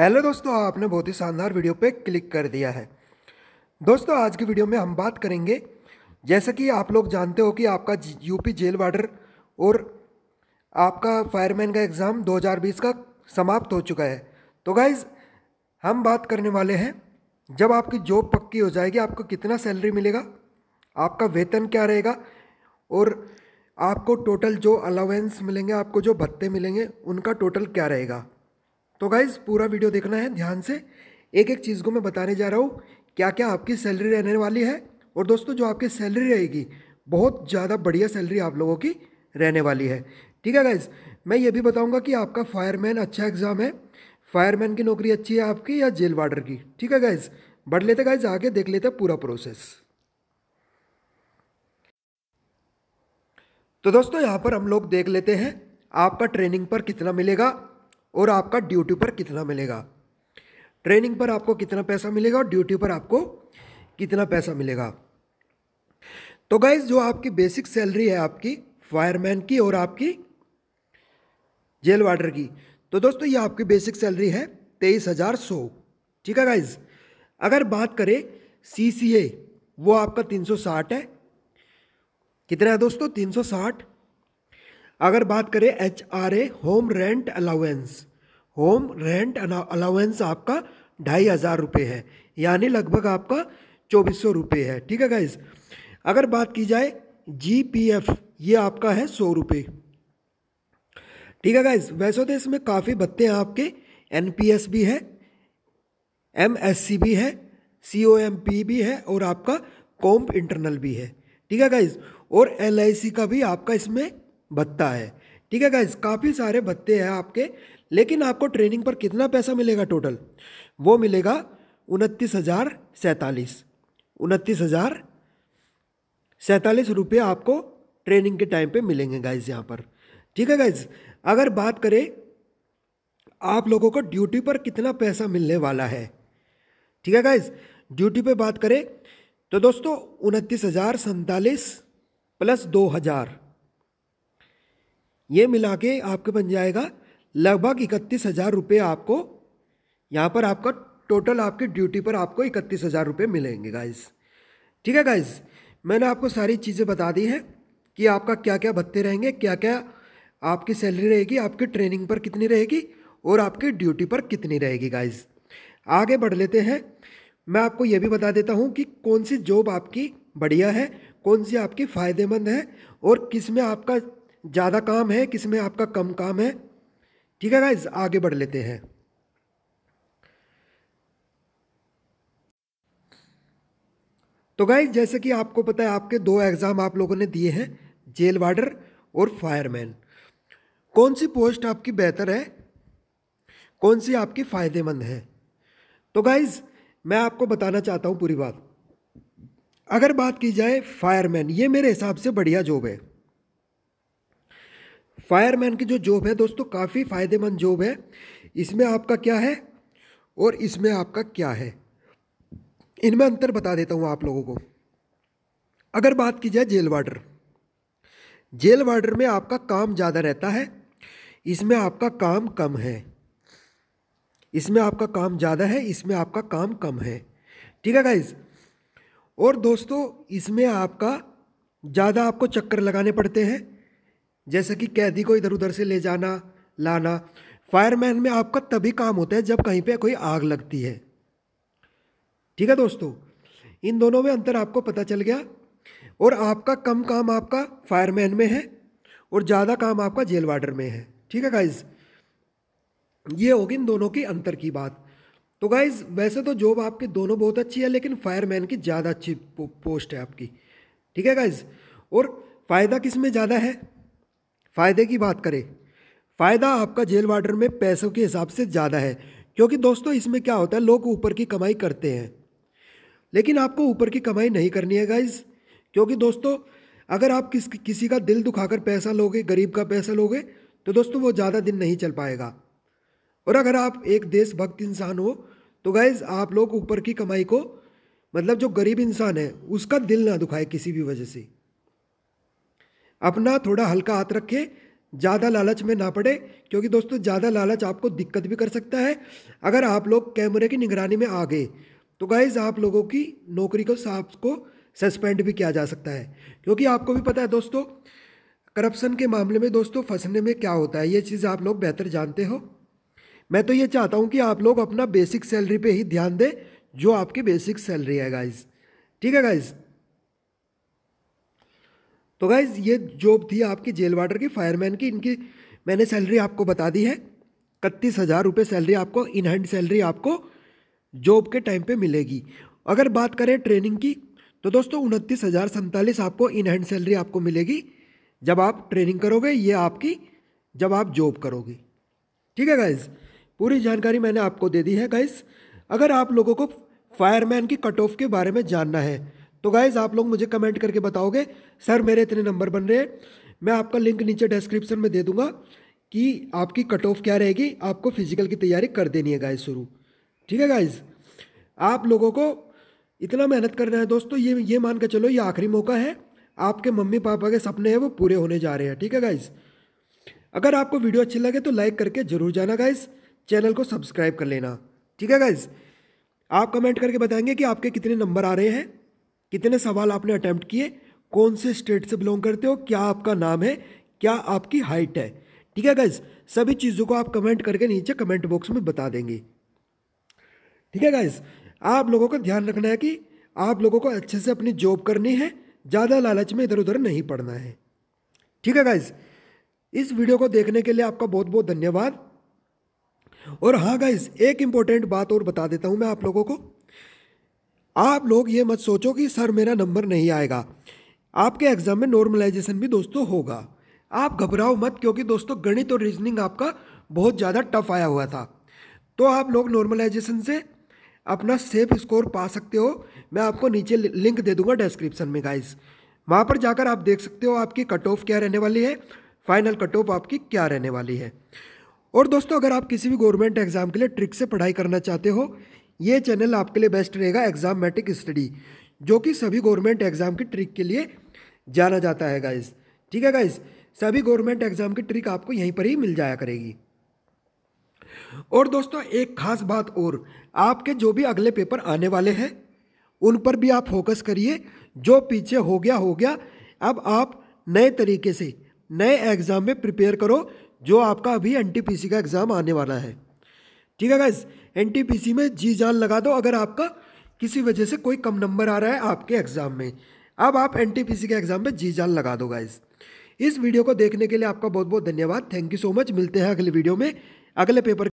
hello दोस्तों आपने बहुत ही शानदार वीडियो पे क्लिक कर दिया है दोस्तों आज की वीडियो में हम बात करेंगे जैसे कि आप लोग जानते हो कि आपका यूपी जेल वार्डर और आपका फायरमैन का एग्ज़ाम 2020 का समाप्त हो चुका है तो गाइज़ हम बात करने वाले हैं जब आपकी जॉब पक्की हो जाएगी आपको कितना सैलरी मिलेगा आपका वेतन क्या रहेगा और आपको टोटल जो अलावेंस मिलेंगे आपको जो भत्ते मिलेंगे उनका टोटल क्या रहेगा तो गाइज़ पूरा वीडियो देखना है ध्यान से एक एक चीज़ को मैं बताने जा रहा हूँ क्या क्या आपकी सैलरी रहने वाली है और दोस्तों जो आपकी सैलरी रहेगी बहुत ज़्यादा बढ़िया सैलरी आप लोगों की रहने वाली है ठीक है गाइज़ मैं ये भी बताऊँगा कि आपका फायरमैन अच्छा एग्ज़ाम है फायरमैन की नौकरी अच्छी है आपकी या जेल वार्डर की ठीक है गाइज़ बढ़ लेते गाइज़ आगे देख लेते पूरा प्रोसेस तो दोस्तों यहाँ पर हम लोग देख लेते हैं आपका ट्रेनिंग पर कितना मिलेगा और आपका ड्यूटी पर कितना मिलेगा ट्रेनिंग पर आपको कितना पैसा मिलेगा और ड्यूटी पर आपको कितना पैसा मिलेगा तो गाइज जो आपकी बेसिक सैलरी है आपकी फायरमैन की और आपकी जेल वार्डर की तो दोस्तों ये आपकी बेसिक सैलरी है तेईस हज़ार सौ ठीक है गाइज अगर बात करें सी सी ए वो आपका तीन सौ साठ है कितना है दोस्तों तीन सौ साठ अगर बात करें H R A home rent allowance home rent allowance आपका ढाई हज़ार रुपये है यानी लगभग आपका चौबीस सौ रुपये है ठीक है गाइज अगर बात की जाए जी पी एफ ये आपका है सौ रुपये ठीक है गाइज वैसे तो इसमें काफ़ी भत्ते हैं आपके एन पी एस भी है एम एस सी भी है सी ओ एम पी भी है और आपका कॉम्प इंटरनल भी है ठीक है गाइज और एल आई सी का भी आपका इसमें भत्ता है ठीक है गाइज काफ़ी सारे भत्ते हैं आपके लेकिन आपको ट्रेनिंग पर कितना पैसा मिलेगा टोटल वो मिलेगा उनतीस हज़ार सैंतालीस उनतीस हज़ार सैंतालीस रुपये आपको ट्रेनिंग के टाइम पे मिलेंगे गाइज यहाँ पर ठीक है गाइज अगर बात करें आप लोगों को ड्यूटी पर कितना पैसा मिलने वाला है ठीक है गाइज ड्यूटी पे बात करें तो दोस्तों उनतीस हज़ार सैंतालीस प्लस दो हज़ार ये मिला के आपके बन जाएगा लगभग इकतीस हज़ार रुपये आपको यहाँ पर आपका टोटल आपकी ड्यूटी पर आपको इकतीस हज़ार रुपये मिलेंगे गाइस ठीक है गाइस मैंने आपको सारी चीज़ें बता दी हैं कि आपका क्या क्या भत्ते रहेंगे क्या क्या आपकी सैलरी रहेगी आपकी ट्रेनिंग पर कितनी रहेगी और आपकी ड्यूटी पर कितनी रहेगी गाइज़ आगे बढ़ लेते हैं मैं आपको ये भी बता देता हूँ कि कौन सी जॉब आपकी बढ़िया है कौन सी आपकी फ़ायदेमंद है और किस में आपका ज़्यादा काम है किस में आपका कम काम है ठीक है गाइज आगे बढ़ लेते हैं तो गाइज जैसे कि आपको पता है आपके दो एग्ज़ाम आप लोगों ने दिए हैं जेल वार्डर और फायरमैन कौन सी पोस्ट आपकी बेहतर है कौन सी आपकी फ़ायदेमंद है तो गाइज़ मैं आपको बताना चाहता हूँ पूरी बात अगर बात की जाए फायरमैन ये मेरे हिसाब से बढ़िया जॉब है फायरमैन की जो जॉब है दोस्तों काफ़ी फ़ायदेमंद जॉब है इसमें आपका क्या है और इसमें आपका क्या है इनमें अंतर बता देता हूँ आप लोगों को अगर बात की जाए जेल वार्डर जेल वार्डर में आपका काम ज़्यादा रहता है इसमें आपका काम कम है इसमें आपका काम ज़्यादा है इसमें आपका काम कम है ठीक है गाइज और दोस्तों इसमें आपका ज़्यादा आपको चक्कर लगाने पड़ते हैं जैसे कि कैदी को इधर उधर से ले जाना लाना फायरमैन में आपका तभी काम होता है जब कहीं पे कोई आग लगती है ठीक है दोस्तों इन दोनों में अंतर आपको पता चल गया और आपका कम काम आपका फायरमैन में है और ज़्यादा काम आपका जेल वार्डर में है ठीक है गाइज ये होगी इन दोनों की अंतर की बात तो गाइज वैसे तो जॉब आपकी दोनों बहुत अच्छी है लेकिन फायरमैन की ज़्यादा अच्छी पोस्ट है आपकी ठीक है गाइज और फ़ायदा किस में ज़्यादा है फ़ायदे की बात करें फ़ायदा आपका जेल वार्डर में पैसों के हिसाब से ज़्यादा है क्योंकि दोस्तों इसमें क्या होता है लोग ऊपर की कमाई करते हैं लेकिन आपको ऊपर की कमाई नहीं करनी है गाइज क्योंकि दोस्तों अगर आप किस किसी का दिल दुखाकर पैसा लोगे गरीब का पैसा लोगे तो दोस्तों वो ज़्यादा दिन नहीं चल पाएगा और अगर आप एक देशभक्त इंसान हो तो गाइज आप लोग ऊपर की कमाई को मतलब जो गरीब इंसान है उसका दिल ना दुखाए किसी भी वजह से अपना थोड़ा हल्का हाथ रखें ज़्यादा लालच में ना पड़े क्योंकि दोस्तों ज़्यादा लालच आपको दिक्कत भी कर सकता है अगर आप लोग कैमरे की निगरानी में आ गए तो गाइज़ आप लोगों की नौकरी को साफ को सस्पेंड भी किया जा सकता है क्योंकि आपको भी पता है दोस्तों करप्शन के मामले में दोस्तों फंसने में क्या होता है ये चीज़ आप लोग बेहतर जानते हो मैं तो ये चाहता हूँ कि आप लोग अपना बेसिक सैलरी पे ही ध्यान दें जो आपकी बेसिक सैलरी है गाइज़ ठीक है गाइज़ तो गाइज़ ये जॉब थी आपकी जेल वार्डर की फायरमैन की इनकी मैंने सैलरी आपको बता दी है इकतीस हज़ार रुपये सैलरी आपको इन हैंड सैलरी आपको जॉब के टाइम पे मिलेगी अगर बात करें ट्रेनिंग की तो दोस्तों उनतीस हज़ार सैंतालीस आपको इन हैंड सैलरी आपको मिलेगी जब आप ट्रेनिंग करोगे ये आपकी जब आप जॉब करोगे ठीक है गाइज़ पूरी जानकारी मैंने आपको दे दी है गाइज़ अगर आप लोगों को फायरमैन की कट ऑफ के बारे में जानना है तो गाइज़ आप लोग मुझे कमेंट करके बताओगे सर मेरे इतने नंबर बन रहे हैं मैं आपका लिंक नीचे डिस्क्रिप्शन में दे दूंगा कि आपकी कट ऑफ क्या रहेगी आपको फिजिकल की तैयारी कर देनी है गाइज शुरू ठीक है गाइज आप लोगों को इतना मेहनत करना है दोस्तों ये ये मान के चलो ये आखिरी मौका है आपके मम्मी पापा के सपने हैं वो पूरे होने जा रहे हैं ठीक है गाइज अगर आपको वीडियो अच्छी लगे तो लाइक करके जरूर जाना गाइज चैनल को सब्सक्राइब कर लेना ठीक है गाइज आप कमेंट करके बताएंगे कि आपके कितने नंबर आ रहे हैं कितने सवाल आपने अटैम्प्ट किए कौन से स्टेट से बिलोंग करते हो क्या आपका नाम है क्या आपकी हाइट है ठीक है गाइज सभी चीज़ों को आप कमेंट करके नीचे कमेंट बॉक्स में बता देंगे ठीक है गाइज आप लोगों का ध्यान रखना है कि आप लोगों को अच्छे से अपनी जॉब करनी है ज़्यादा लालच में इधर उधर नहीं पड़ना है ठीक है गाइज इस वीडियो को देखने के लिए आपका बहुत बहुत धन्यवाद और हाँ गाइज एक इंपॉर्टेंट बात और बता देता हूँ मैं आप लोगों को आप लोग ये मत सोचो कि सर मेरा नंबर नहीं आएगा आपके एग्ज़ाम में नॉर्मलाइजेशन भी दोस्तों होगा आप घबराओ मत क्योंकि दोस्तों गणित और रीजनिंग आपका बहुत ज़्यादा टफ आया हुआ था तो आप लोग नॉर्मलाइजेशन से अपना सेफ स्कोर पा सकते हो मैं आपको नीचे लिंक दे दूंगा डिस्क्रिप्शन में गाइस वहाँ पर जाकर आप देख सकते हो आपकी कट ऑफ क्या रहने वाली है फाइनल कट ऑफ आपकी क्या रहने वाली है और दोस्तों अगर आप किसी भी गवर्नमेंट एग्ज़ाम के लिए ट्रिक से पढ़ाई करना चाहते हो ये चैनल आपके लिए बेस्ट रहेगा एग्जाम मैट्रिक स्टडी जो कि सभी गवर्नमेंट एग्जाम की ट्रिक के लिए जाना जाता है गाइज़ ठीक है गाइज़ सभी गवर्नमेंट एग्जाम की ट्रिक आपको यहीं पर ही मिल जाया करेगी और दोस्तों एक खास बात और आपके जो भी अगले पेपर आने वाले हैं उन पर भी आप फोकस करिए जो पीछे हो गया हो गया अब आप नए तरीके से नए एग्ज़ाम में प्रिपेयर करो जो आपका अभी एन का एग्ज़ाम आने वाला है ठीक है गाइज एन में जी जान लगा दो अगर आपका किसी वजह से कोई कम नंबर आ रहा है आपके एग्ज़ाम में अब आप एन के एग्ज़ाम में जी जान लगा दो गाइज इस वीडियो को देखने के लिए आपका बहुत बहुत धन्यवाद थैंक यू सो मच मिलते हैं अगले वीडियो में अगले पेपर